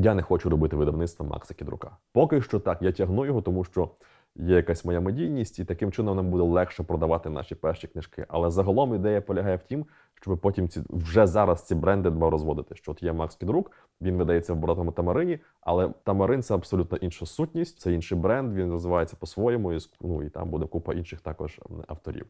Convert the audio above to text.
Я не хочу робити видавництво Макса Кідрука. Поки що так, я тягну його, тому що є якась моя медійність, і таким чином нам буде легше продавати наші перші книжки. Але загалом ідея полягає в тім, щоб потім ці вже зараз ці бренди два розводити. Що от є Макс Кідрук, він видається в братому Тамарині, але Тамарин це абсолютно інша сутність, це інший бренд. Він розвивається по-своєму, і ну, і там буде купа інших також авторів.